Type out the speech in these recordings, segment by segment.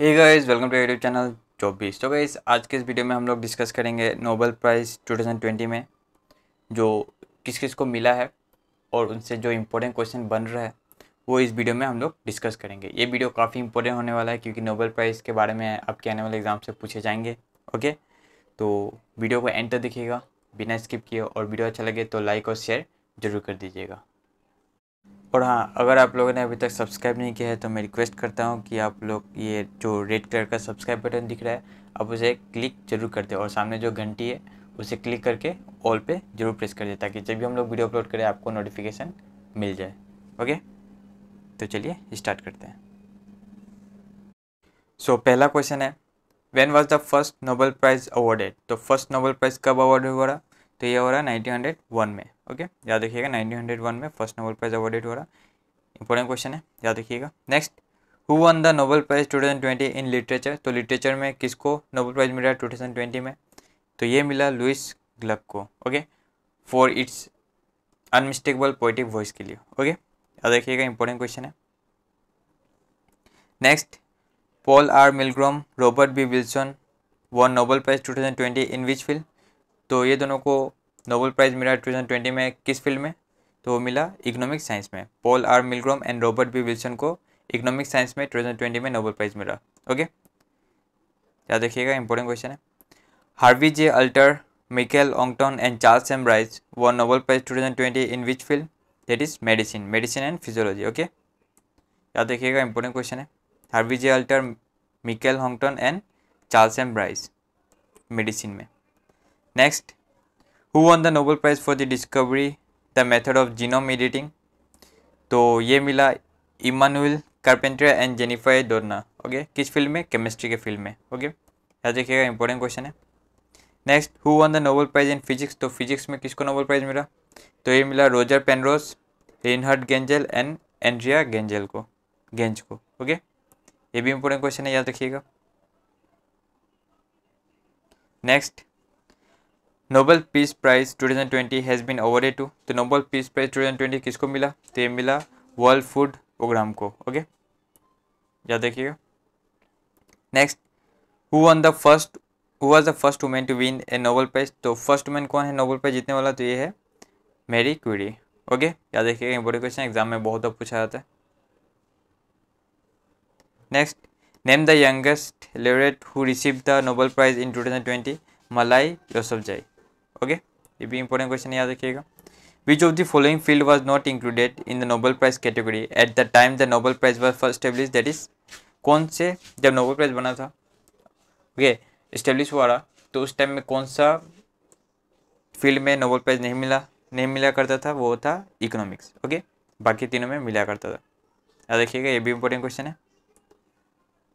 hey guys welcome to YouTube channel चौबीस तो guys आज के इस वीडियो में हम लोग डिस्कस करेंगे नोबल प्राइज़ 2020 में जो किस किस को मिला है और उनसे जो इम्पोर्टेंट क्वेश्चन बन रहा है वो इस वीडियो में हम लोग डिस्कस करेंगे ये वीडियो काफ़ी इंपॉर्टेंट होने वाला है क्योंकि नोबल प्राइज़ के बारे में आपके आने वाले एग्ज़ाम से पूछे जाएंगे ओके तो वीडियो को एंटर दिखेगा बिना स्किप किए और वीडियो अच्छा लगे तो लाइक और शेयर ज़रूर कर दीजिएगा और हाँ अगर आप लोगों ने अभी तक सब्सक्राइब नहीं किया है तो मैं रिक्वेस्ट करता हूँ कि आप लोग ये जो रेड कलर का सब्सक्राइब बटन दिख रहा है आप उसे क्लिक जरूर कर दें और सामने जो घंटी है उसे क्लिक करके ऑल पे जरूर प्रेस कर दें ताकि जब भी हम लोग वीडियो अपलोड करें आपको नोटिफिकेशन मिल जाए ओके तो चलिए स्टार्ट करते हैं सो so, पहला क्वेश्चन है when was the first Nobel prize awarded तो फर्स्ट नोबल प्राइज़ कब अवार्ड हुआ तो ये हो रहा है नाइनटीन में ओके याद रखिएगा नाइनटीन हंड्रेड वन में फर्स्ट नोबल प्राइज अवॉर्डेड हो रहा इंपॉर्टेंट क्वेश्चन है याद रखिएगा next who won the Nobel prize two thousand twenty in literature तो लिटरेचर में किसको नोबल प्राइज मिला टू थाउजेंड ट्वेंटी में तो ये मिला लुइस ग्लब को okay for its unmistakable poetic voice के लिए ओके याद रखिएगा इंपॉर्टेंट क्वेश्चन है next Paul R Milgrom Robert B Wilson won Nobel prize 2020 in which field तो ये दोनों को नोबल प्राइज़ मिला टू में किस फील्ड में तो वो मिला इकोनॉमिक साइंस में Paul R Milgrom and Robert B Wilson को इकोनॉमिक साइंस में टू में नोबल प्राइज़ मिला ओके याद रखिएगा इंपॉर्टेंट क्वेश्चन है Harvey J Alter Michael Houghton and Charles M Rice वो Nobel prize two thousand twenty in which field that is medicine medicine and physiology okay याद रखिएगा important question है Harvey J Alter Michael Houghton and Charles M Rice medicine में next who won the Nobel prize for the discovery the method of genome editing तो ये मिला Emmanuelle Charpentier and Jennifer Doudna okay किस फील्ड में chemistry के field में okay याद रखिएगा इंपॉर्टेंट क्वेश्चन है next who won the Nobel prize in physics तो फिजिक्स में किसको नोबल प्राइज़ मिला तो ये मिला Roger Penrose Reinhard Genzel and Andrea Genzel को गेंज को ओके ये भी इंपॉर्टेंट क्वेश्चन है याद रखिएगा next Nobel peace prize 2020 has been awarded to तो नोबल पीस प्राइज़ 2020 किसको मिला तो ये मिला वर्ल्ड फूड प्रोग्राम को ओके याद देखिएगा next who won the first who was the first women to win a Nobel prize तो फर्स्ट वुमेन कौन है नोबल प्राइज जीतने वाला तो ये है मेरी क्यूरी ओके याद देखिएगा इंपोर्टेंट क्वेश्चन एग्जाम में बहुत पूछा जाता है next name the youngest laureate who receive the Nobel prize in two thousand twenty मलाई जाई ओके ये भी इंपॉर्टेंट क्वेश्चन याद रखिएगा which of the following field was not included in the Nobel prize category at the time the Nobel prize was first established that is कौन से जब Nobel prize बना था ओके स्टेब्लिश हुआ रहा तो उस टाइम में कौन सा फील्ड में नोबल प्राइज नहीं मिला नहीं मिला करता था वो था इकोनॉमिक्स ओके बाकी तीनों में मिला करता था याद रखिएगा ये भी इंपॉर्टेंट क्वेश्चन है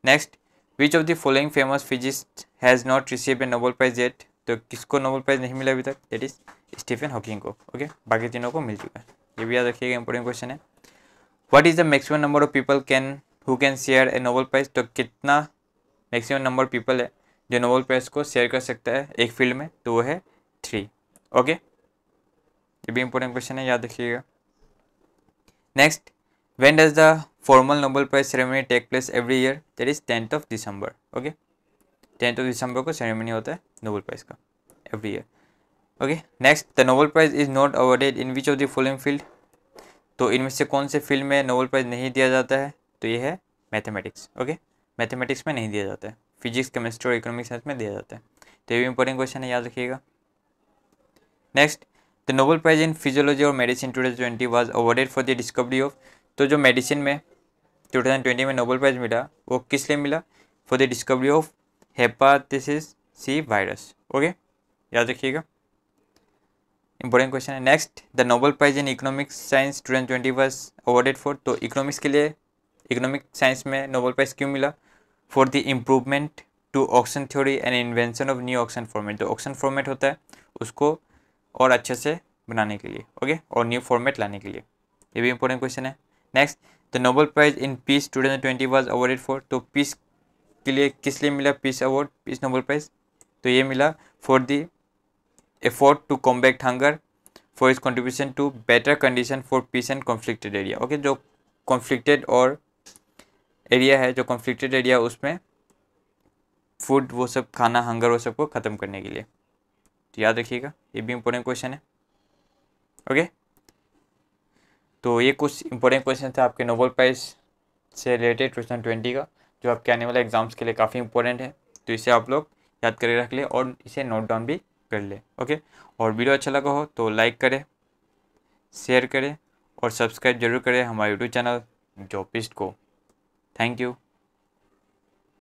next which of the following famous physicist has not receive a Nobel prize yet तो किसको नोबल प्राइज़ नहीं मिला अभी तक दैट इज़ स्टीफन हॉकिंग को ओके बाकी तीनों को मिल चुका है ये भी याद रखिएगा इंपॉर्टेंट क्वेश्चन है what is the maximum number of people can who can share a Nobel prize तो कितना मैक्सिमम नंबर पीपल है जो नोबल प्राइज़ को शेयर कर सकता है एक फील्ड में तो वो है थ्री ओके ये भी इंपॉर्टेंट क्वेश्चन है याद रखिएगा next when does the formal Nobel prize ceremony take place every year that is tenth of December okay tenth of December को सेरेमनी होता है नोबल प्राइज़ का every year okay next the Nobel prize is not awarded in which of the following field तो इनमें से कौन से field में नोबल प्राइज़ नहीं दिया जाता है तो ये है मैथमेटिक्स ओके मैथमेटिक्स में नहीं दिया जाता है फिजिक्स केमिस्ट्री और इकोनॉमिक साइंस में दिया जाता है तो ये भी इंपॉर्टेंट क्वेश्चन है याद रखिएगा next the Nobel prize in physiology और medicine two thousand twenty was awarded for the discovery of तो जो मेडिसिन में टू थाउजेंड ट्वेंटी में नोबल प्राइज मिला वो किस लिए मिला for the discovery of hepatitis C virus okay याद रखिएगा इंपॉर्टेंट क्वेश्चन है next the Nobel prize in economics science thousand twenty was awarded for तो इकोनॉमिक्स के लिए इकोनॉमिक साइंस में नोबल प्राइज क्यों मिला for the improvement to auction theory and invention of new auction format जो auction format होता है उसको और अच्छे से बनाने के लिए ओके और न्यू फॉर्मेट लाने के लिए ये भी इंपॉर्टेंट क्वेश्चन है next the Nobel prize in peace two thousand twenty was awarded for तो पीस के लिए किस लिए मिला peace award peace Nobel prize तो ये मिला for the effort to combat hunger for its contribution to better condition for peace and conflicted area okay जो कॉन्फ्लिक्टेड और एरिया है जो कॉन्फ्लिक्टेड एरिया उसमें फूड वो सब खाना हंगर वो सब को ख़त्म करने के लिए तो याद रखिएगा ये भी इम्पोर्टेंट क्वेश्चन है ओके तो ये कुछ इंपॉर्टेंट क्वेश्चन थे आपके नोबल प्राइज़ से रिलेटेड क्वेश्चन ट्वेंटी का जो आपके आने वाले एग्जाम्स के लिए काफ़ी इंपॉर्टेंट है तो इसे आप लोग याद करके रख ले और इसे नोट डाउन भी कर ले ओके और वीडियो अच्छा लगा हो तो लाइक करें शेयर करें और सब्सक्राइब जरूर करें हमारे यूट्यूब चैनल जॉपिस्ट को थैंक यू